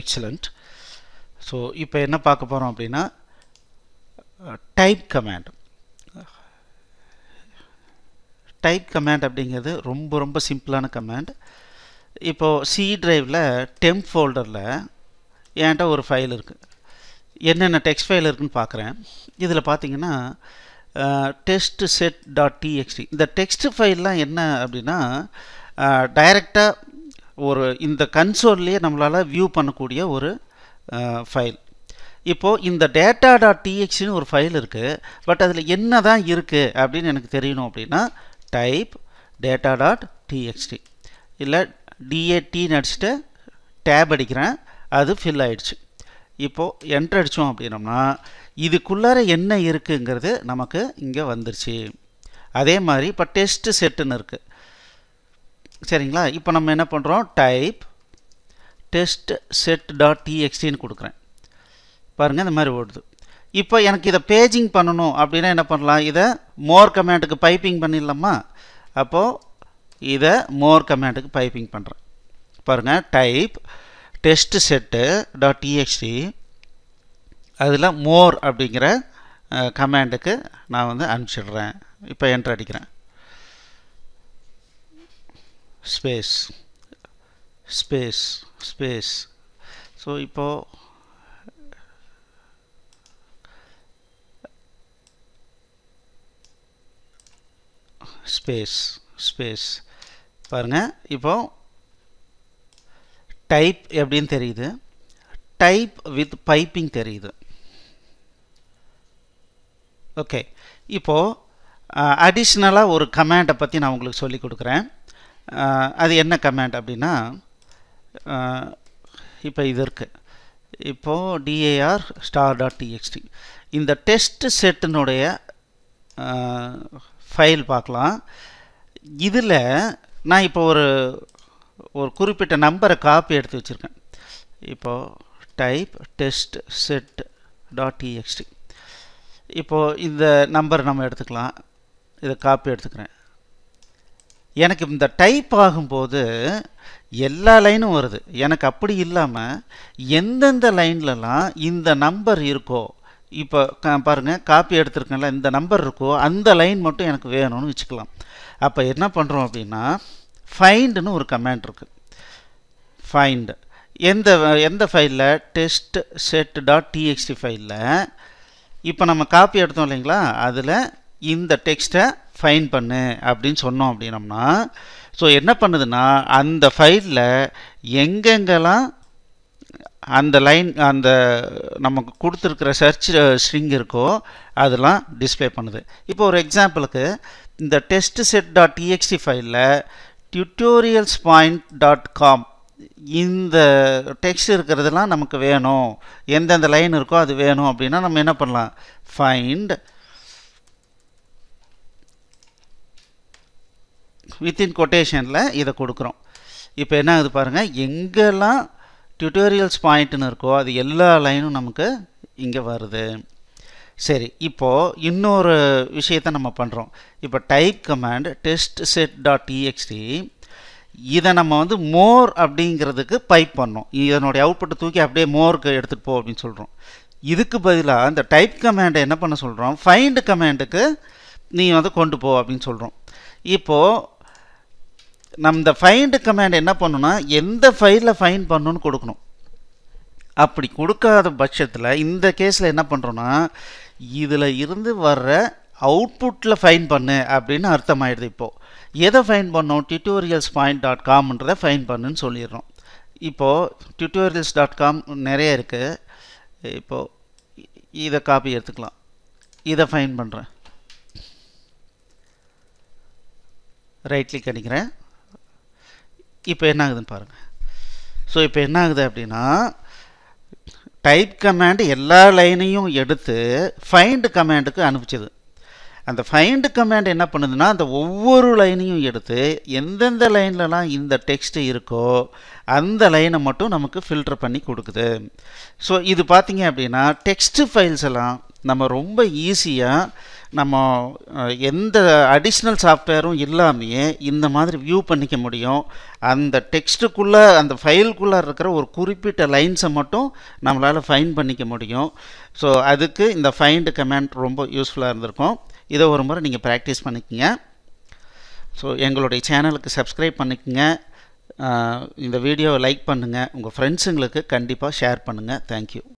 excellent so இப்போ என்ன பார்க்க போகிறோம் அப்படின்னா டைப் கமாண்ட் டைப் கமாண்ட் அப்படிங்கிறது ரொம்ப ரொம்ப சிம்பிளான கமாண்ட் இப்போது சி ட்ரைவில் டெம் ஃபோல்டரில் என்கிட்ட ஒரு ஃபைல் இருக்குது என்னென்ன டெக்ஸ்ட் ஃபைல் இருக்குதுன்னு பார்க்குறேன் இதில் பார்த்தீங்கன்னா டெஸ்ட் செட் டாட் டிஎக்ஸ்டி இந்த டெக்ஸ்ட் ஃபைல்லாம் என்ன அப்படின்னா டைரெக்டாக uh, ஒரு இந்த கன்சோல்லையே நம்மளால் வியூ பண்ணக்கூடிய ஒரு ஃபைல் இப்போது இந்த டேட்டா டாட் டிஎக்ஸின்னு ஒரு ஃபைல் இருக்குது பட் அதில் என்ன தான் இருக்குது அப்படின்னு எனக்கு தெரியணும் அப்படின்னா டைப் டேட்டா டாட் டிஎக்ஸ்டி இல்லை டிஏடின்னு அடிச்சுட்டு டேப் அடிக்கிறேன் அது ஃபில் ஆகிடுச்சு இப்போது என்ட்ரு அடித்தோம் அப்படின்னம்னா இதுக்குள்ளார என்ன இருக்குங்கிறது நமக்கு இங்கே வந்துருச்சு அதே மாதிரி இப்போ டெஸ்ட்டு செட்டுன்னு இருக்குது சரிங்களா இப்போ நம்ம என்ன பண்ணுறோம் டைப் டெஸ்ட் செட் டாட் டிஎக்ஸ்டின்னு கொடுக்குறேன் பாருங்கள் இந்த மாதிரி ஓடுது இப்போ எனக்கு இதை பேஜிங் பண்ணணும் அப்படின்னா என்ன பண்ணலாம் இதை மோர் கமேண்டுக்கு பைப்பிங் பண்ணிடலாமா அப்போது இதை மோர் கமேண்டுக்கு பைப்பிங் பண்ணுறேன் பாருங்கள் type test set dot TXT அதில் மோர் அப்படிங்கிற கமேண்டுக்கு நான் வந்து அனுப்பிச்சிடுறேன் இப்போ என்ட்ரு அடிக்கிறேன் ஸ்பேஸ் ஸ்பேஸ் ஸ்பேஸ் ஸோ இப்போது ஸ்பேஸ் ஸ்பேஸ் பாருங்கள் இப்போது டைப் எப்படின்னு தெரியுது டைப் வித் பைப்பிங் தெரியுது ஓகே இப்போது அடிஷ்னலாக ஒரு கமாண்டை பற்றி நான் உங்களுக்கு சொல்லிக் கொடுக்குறேன் அது என்ன கமேண்ட் அப்படின்னா இப்போ இது இருக்குது இப்போது டிஏஆர் ஸ்டார் டாட் டிஎக்ஸ்டி இந்த டெஸ்ட் செட்டினுடைய ஃபைல் பார்க்கலாம் இதில் நான் இப்போ ஒரு ஒரு குறிப்பிட்ட நம்பரை காப்பி எடுத்து வச்சுருக்கேன் இப்போது type test set dot TXT இப்போது இந்த நம்பர் நம்ம எடுத்துக்கலாம் இதை காப்பி எடுத்துக்கிறேன் எனக்கு இந்த டைப் ஆகும்போது எல்லா லைனும் வருது எனக்கு அப்படி இல்லாமல் எந்தெந்த லைன்லலாம் இந்த நம்பர் இருக்கோ இப்போ பாருங்கள் காப்பி எடுத்துருக்கேன்ல இந்த நம்பர் இருக்கோ அந்த லைன் மட்டும் எனக்கு வேணும்னு வச்சுக்கலாம் அப்போ என்ன பண்ணுறோம் அப்படின்னா ஃபைண்டுன்னு ஒரு கமேண்ட் இருக்குது ஃபைண்டு எந்த எந்த ஃபைலில் டெஸ்ட் செட் டாட் டிஎக்ஸ்டி ஃபைலில் இப்போ நம்ம காப்பி எடுத்தோம் இல்லைங்களா அதில் இந்த டெக்ஸ்ட்டை ஃபைன் பண்ணு அப்படின்னு சொன்னோம் அப்படின்னம்னா ஸோ என்ன பண்ணுதுன்னா அந்த ஃபைலில் எங்கெங்கெல்லாம் அந்த லைன் அந்த நமக்கு கொடுத்துருக்கிற சர்ச் ஸ்ட்ரிங் uh, இருக்கோ அதெல்லாம் டிஸ்பிளே பண்ணுது இப்போ ஒரு எக்ஸாம்பிளுக்கு இந்த டெஸ்ட் செட் டாட் டிஎக்ஸ்டி ஃபைலில் டியூட்டோரியல்ஸ் பாயிண்ட் டாட் காம் இந்த டெக்ஸ்ட் இருக்கிறதுலாம் நமக்கு வேணும் எந்தெந்த லைன் இருக்கோ அது வேணும் அப்படின்னா நம்ம என்ன பண்ணலாம் ஃபைண்ட் வித்தின் கொட்டேஷனில் இதை கொடுக்குறோம் இப்போ என்ன ஆகுது பாருங்கள் எங்கெல்லாம் டியூட்டோரியல்ஸ் பாயிண்ட்னு இருக்கோ அது எல்லா லைனும் நமக்கு இங்கே வருது சரி இப்போது இன்னொரு விஷயத்த நம்ம பண்ணுறோம் இப்போ type command test set dot TXT இதை நம்ம வந்து மோர் அப்படிங்கிறதுக்கு பைப் பண்ணோம் இதனுடைய அவுட்புட்டை தூக்கி அப்படியே மோருக்கு எடுத்துகிட்டு போ அப்படின்னு சொல்கிறோம் இதுக்கு பதிலாக இந்த டைப் கமாண்டை என்ன பண்ண சொல்கிறோம் ஃபைண்டு கமாண்டுக்கு நீ வந்து கொண்டு போ அப்படின்னு சொல்கிறோம் இப்போது நம்ம இந்த ஃபைண்டு கமேண்ட் என்ன பண்ணுன்னா எந்த ஃபைலில் ஃபைன் பண்ணணும்னு கொடுக்கணும் அப்படி கொடுக்காத பட்சத்தில் இந்த கேஸில் என்ன பண்ணுறோன்னா இதில் இருந்து வர்ற அவுட்புட்டில் ஃபைன் பண்ணு அப்படின்னு அர்த்தம் ஆயிடுது இப்போது எதை ஃபைன் பண்ணோம் டியூட்டோரியல்ஸ் பாயிண்ட் டாட் காம்ன்றதை ஃபைன் பண்ணுன்னு சொல்லிடுறோம் இப்போது டியூட்டோரியல்ஸ் டாட் காம் நிறைய இருக்குது இப்போது இதை காப்பி எடுத்துக்கலாம் இதை ஃபைன் பண்ணுறேன் ரைட் கிளிக் அடிக்கிறேன் இப்போ என்ன ஆகுதுன்னு பாருங்கள் ஸோ இப்போ என்ன ஆகுது அப்படின்னா டைப் கமாண்டு எல்லா லைனையும் எடுத்து ஃபைண்டு கமாண்டுக்கு அனுப்பிச்சது அந்த ஃபைண்டு கமாண்ட் என்ன பண்ணுதுன்னா அந்த ஒவ்வொரு லைனையும் எடுத்து எந்தெந்த லைன்லலாம் இந்த டெக்ஸ்ட் இருக்கோ அந்த லைனை மட்டும் நமக்கு ஃபில்டர் பண்ணி கொடுக்குது ஸோ இது பார்த்தீங்க அப்படின்னா டெக்ஸ்ட் ஃபைல்ஸ் எல்லாம் நம்ம ரொம்ப ஈஸியாக நம்ம எந்த அடிஷ்னல் சாஃப்ட்வேரும் இல்லாமையே இந்த மாதிரி வியூ பண்ணிக்க முடியும் அந்த டெக்ஸ்ட்டுக்குள்ளே அந்த ஃபைலுக்குள்ளே இருக்கிற ஒரு குறிப்பிட்ட லைன்ஸை மட்டும் நம்மளால் ஃபைன் பண்ணிக்க முடியும் ஸோ அதுக்கு இந்த ஃபைண்ட் கமெண்ட் ரொம்ப யூஸ்ஃபுல்லாக இருந்திருக்கும் இதை ஒரு முறை நீங்கள் ப்ராக்டிஸ் பண்ணிக்கோங்க ஸோ எங்களுடைய சேனலுக்கு சப்ஸ்கிரைப் பண்ணிக்கோங்க இந்த வீடியோவை லைக் பண்ணுங்கள் உங்கள் ஃப்ரெண்ட்ஸுங்களுக்கு கண்டிப்பாக ஷேர் பண்ணுங்கள் தேங்க்யூ